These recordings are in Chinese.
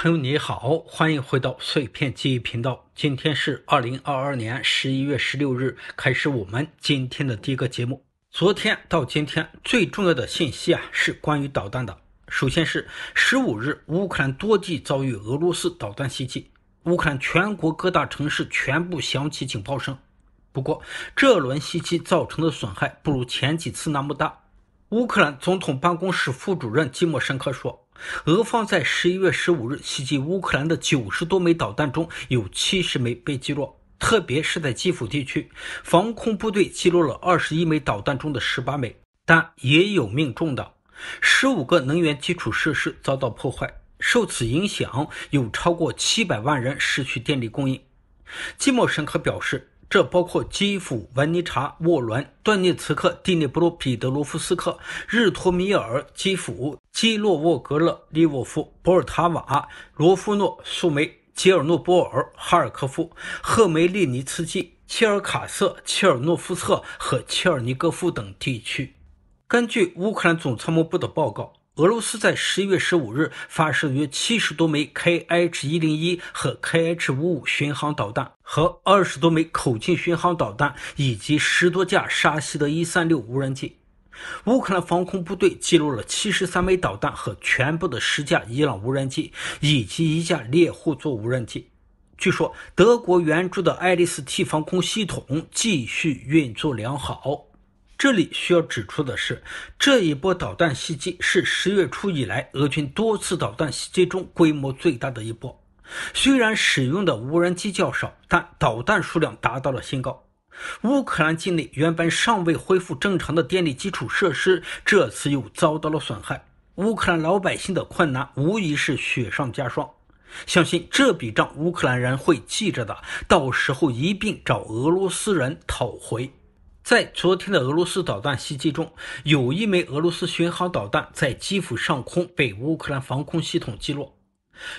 朋友你好，欢迎回到碎片记忆频道。今天是二零二二年十一月十六日，开始我们今天的第一个节目。昨天到今天最重要的信息啊，是关于导弹的。首先是十五日，乌克兰多地遭遇俄罗斯导弹袭击，乌克兰全国各大城市全部响起警报声。不过，这轮袭击造成的损害不如前几次那么大。乌克兰总统办公室副主任季莫申科说。俄方在十一月十五日袭击乌克兰的九十多枚导弹中，有七十枚被击落。特别是在基辅地区，防空部队击落了二十一枚导弹中的十八枚，但也有命中的。十五个能源基础设施遭到破坏，受此影响，有超过七百万人失去电力供应。季莫申科表示。这包括基辅、文尼察、沃伦、顿涅茨克、蒂聂布罗、彼得罗夫斯克、日托米尔、基辅、基洛沃格勒、利沃夫、博尔塔瓦、罗夫诺、苏梅、吉尔诺波尔、哈尔科夫、赫梅利尼茨基、切尔卡瑟、切尔诺夫策和切尔尼戈夫等地区。根据乌克兰总参谋部的报告。俄罗斯在十一月十五日发射约七十多枚 Kh-101 和 Kh-55 巡航导弹，和二十多枚口径巡航导弹，以及十多架沙希德一三六无人机。乌克兰防空部队记录了七十三枚导弹和全部的十架伊朗无人机，以及一架猎户座无人机。据说，德国援助的爱丽丝 T 防空系统继续运作良好。这里需要指出的是，这一波导弹袭击是十月初以来俄军多次导弹袭击中规模最大的一波。虽然使用的无人机较少，但导弹数量达到了新高。乌克兰境内原本尚未恢复正常的电力基础设施，这次又遭到了损害。乌克兰老百姓的困难无疑是雪上加霜。相信这笔账乌克兰人会记着的，到时候一并找俄罗斯人讨回。在昨天的俄罗斯导弹袭击中，有一枚俄罗斯巡航导弹在基辅上空被乌克兰防空系统击落。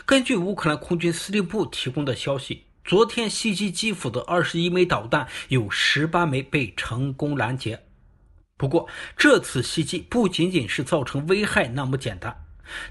根据乌克兰空军司令部提供的消息，昨天袭击基辅的二十一枚导弹，有十八枚被成功拦截。不过，这次袭击不仅仅是造成危害那么简单，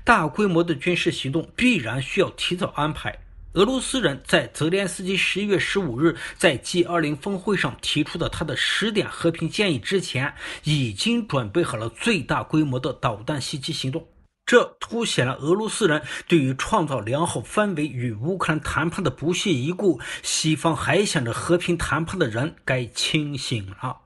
大规模的军事行动必然需要提早安排。俄罗斯人在泽连斯基十一月十五日在 G20 峰会上提出的他的十点和平建议之前，已经准备好了最大规模的导弹袭击行动。这凸显了俄罗斯人对于创造良好氛围与乌克兰谈判的不屑一顾。西方还想着和平谈判的人该清醒了。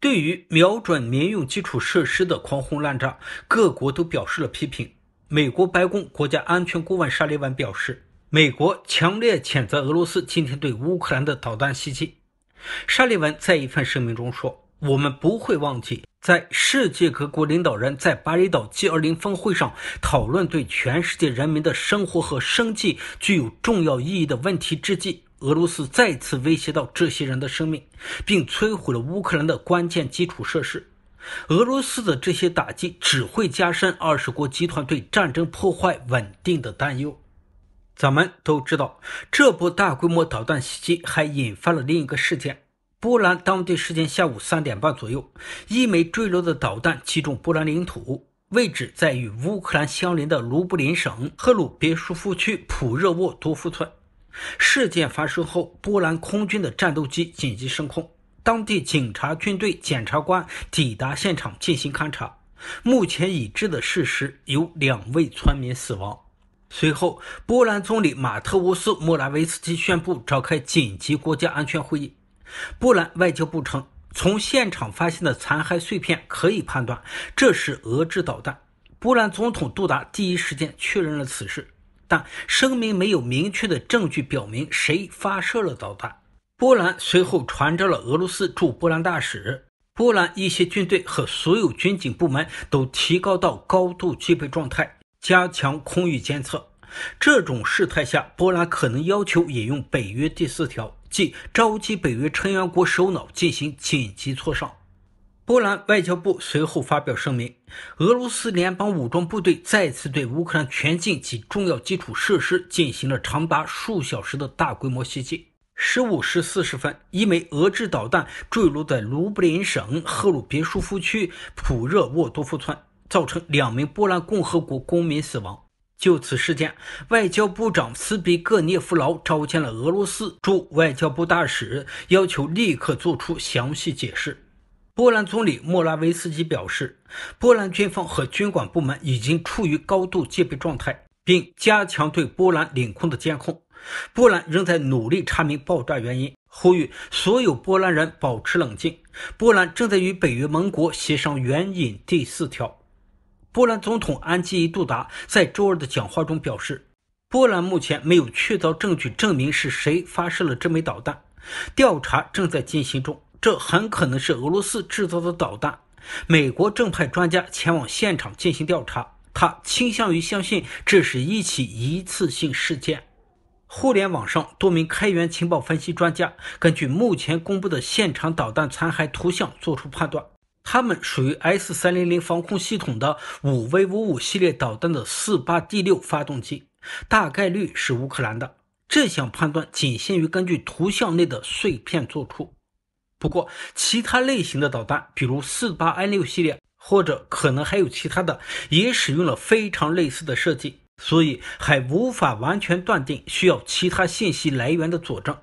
对于瞄准民用基础设施的狂轰滥炸，各国都表示了批评。美国白宫国家安全顾问沙利文表示。美国强烈谴责俄罗斯今天对乌克兰的导弹袭击。沙利文在一份声明中说：“我们不会忘记，在世界各国领导人，在巴厘岛 G20 峰会上讨论对全世界人民的生活和生计具有重要意义的问题之际，俄罗斯再次威胁到这些人的生命，并摧毁了乌克兰的关键基础设施。俄罗斯的这些打击只会加深二十国集团对战争破坏稳定的担忧。”咱们都知道，这波大规模导弹袭击还引发了另一个事件。波兰当地时间下午三点半左右，一枚坠落的导弹击中波兰领土，位置在与乌克兰相邻的卢布林省赫鲁别舒夫区普热沃多夫村。事件发生后，波兰空军的战斗机紧急升空，当地警察、军队、检察官抵达现场进行勘查。目前已知的事实有两位村民死亡。随后，波兰总理马特乌斯·莫拉维茨基宣布召开紧急国家安全会议。波兰外交部称，从现场发现的残骸碎片可以判断，这是俄制导弹。波兰总统杜达第一时间确认了此事，但声明没有明确的证据表明谁发射了导弹。波兰随后传召了俄罗斯驻波兰大使。波兰一些军队和所有军警部门都提高到高度戒备状态。加强空域监测。这种事态下，波兰可能要求引用北约第四条，即召集北约成员国首脑进行紧急磋商。波兰外交部随后发表声明，俄罗斯联邦武装部队再次对乌克兰全境及重要基础设施进行了长达数小时的大规模袭击。15时40分，一枚俄制导弹坠落在卢布林省赫鲁别舒夫区普热沃多夫村。造成两名波兰共和国公民死亡。就此事件，外交部长斯比格涅夫劳召见了俄罗斯驻外交部大使，要求立刻做出详细解释。波兰总理莫拉维斯基表示，波兰军方和军管部门已经处于高度戒备状态，并加强对波兰领空的监控。波兰仍在努力查明爆炸原因，呼吁所有波兰人保持冷静。波兰正在与北约盟国协商援引第四条。波兰总统安吉·伊·杜达在周二的讲话中表示，波兰目前没有确凿证据证明是谁发射了这枚导弹，调查正在进行中。这很可能是俄罗斯制造的导弹。美国正派专家前往现场进行调查，他倾向于相信这是一起一次性事件。互联网上多名开源情报分析专家根据目前公布的现场导弹残骸图像作出判断。它们属于 S 三零零防空系统的五 V 五五系列导弹的四八 D 六发动机，大概率是乌克兰的。这项判断仅限于根据图像内的碎片做出。不过，其他类型的导弹，比如四八 N 六系列，或者可能还有其他的，也使用了非常类似的设计，所以还无法完全断定，需要其他信息来源的佐证。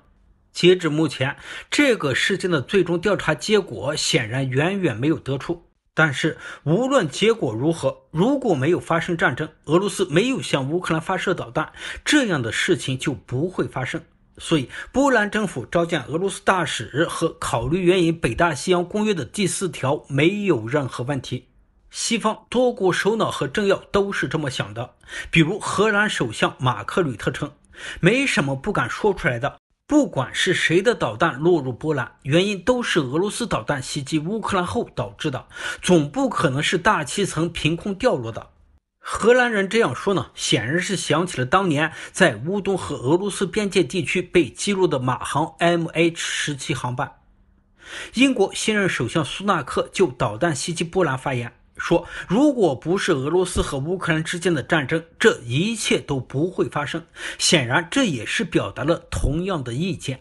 截至目前，这个事件的最终调查结果显然远远没有得出。但是，无论结果如何，如果没有发生战争，俄罗斯没有向乌克兰发射导弹，这样的事情就不会发生。所以，波兰政府召见俄罗斯大使和考虑援引北大西洋公约的第四条没有任何问题。西方多国首脑和政要都是这么想的，比如荷兰首相马克吕特称：“没什么不敢说出来的。”不管是谁的导弹落入波兰，原因都是俄罗斯导弹袭击乌克兰后导致的，总不可能是大气层凭空掉落的。荷兰人这样说呢，显然是想起了当年在乌东和俄罗斯边界地区被击落的马航 MH17 航班。英国新任首相苏纳克就导弹袭击波兰发言。说，如果不是俄罗斯和乌克兰之间的战争，这一切都不会发生。显然，这也是表达了同样的意见。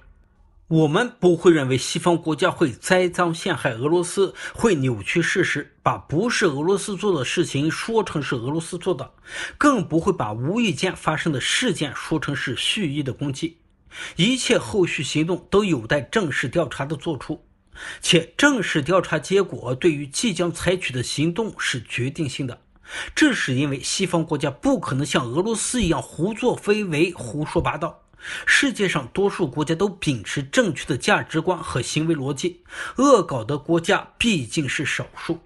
我们不会认为西方国家会栽赃陷害俄罗斯，会扭曲事实，把不是俄罗斯做的事情说成是俄罗斯做的，更不会把无意间发生的事件说成是蓄意的攻击。一切后续行动都有待正式调查的做出。且正式调查结果对于即将采取的行动是决定性的。这是因为西方国家不可能像俄罗斯一样胡作非为、胡说八道。世界上多数国家都秉持正确的价值观和行为逻辑，恶搞的国家毕竟是少数。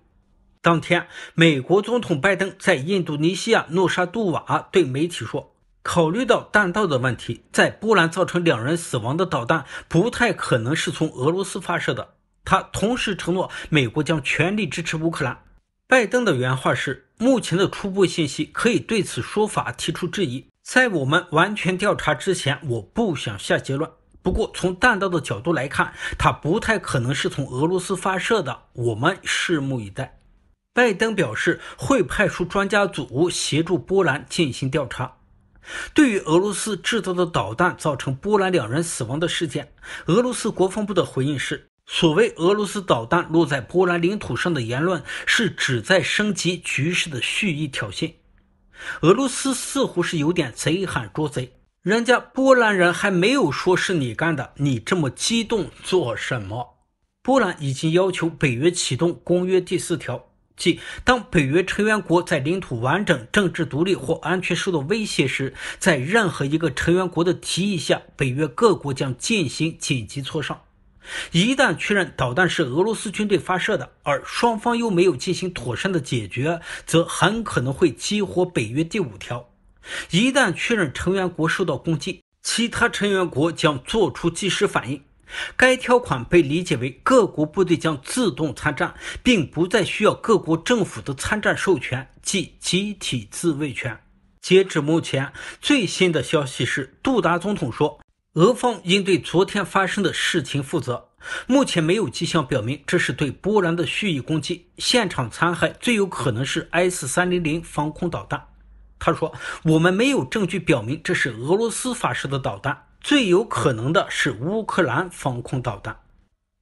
当天，美国总统拜登在印度尼西亚诺沙杜瓦对媒体说：“考虑到弹道的问题，在波兰造成两人死亡的导弹不太可能是从俄罗斯发射的。”他同时承诺，美国将全力支持乌克兰。拜登的原话是：“目前的初步信息可以对此说法提出质疑，在我们完全调查之前，我不想下结论。不过，从弹道的角度来看，它不太可能是从俄罗斯发射的。我们拭目以待。”拜登表示会派出专家组协助波兰进行调查。对于俄罗斯制造的导弹造成波兰两人死亡的事件，俄罗斯国防部的回应是。所谓俄罗斯导弹落在波兰领土上的言论，是指在升级局势的蓄意挑衅。俄罗斯似乎是有点贼喊捉贼，人家波兰人还没有说是你干的，你这么激动做什么？波兰已经要求北约启动公约第四条，即当北约成员国在领土完整、政治独立或安全受到威胁时，在任何一个成员国的提议下，北约各国将进行紧急磋商。一旦确认导弹是俄罗斯军队发射的，而双方又没有进行妥善的解决，则很可能会激活北约第五条。一旦确认成员国受到攻击，其他成员国将做出即时反应。该条款被理解为各国部队将自动参战，并不再需要各国政府的参战授权，即集体自卫权。截至目前，最新的消息是，杜达总统说。俄方应对昨天发生的事情负责。目前没有迹象表明这是对波兰的蓄意攻击。现场残骸最有可能是 S-300 防空导弹。他说：“我们没有证据表明这是俄罗斯发射的导弹，最有可能的是乌克兰防空导弹。”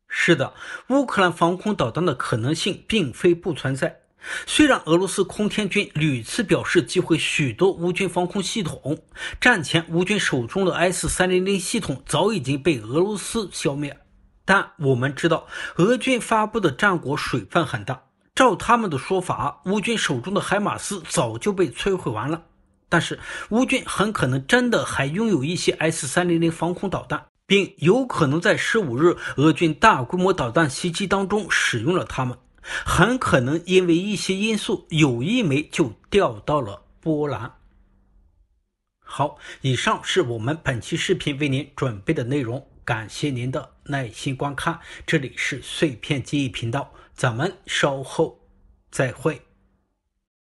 是的，乌克兰防空导弹的可能性并非不存在。虽然俄罗斯空天军屡次表示击毁许多乌军防空系统，战前乌军手中的 S-300 系统早已经被俄罗斯消灭，但我们知道俄军发布的战果水分很大。照他们的说法，乌军手中的海马斯早就被摧毁完了，但是乌军很可能真的还拥有一些 S-300 防空导弹，并有可能在15日俄军大规模导弹袭击当中使用了它们。很可能因为一些因素，有一枚就掉到了波兰。好，以上是我们本期视频为您准备的内容，感谢您的耐心观看。这里是碎片记忆频道，咱们稍后再会。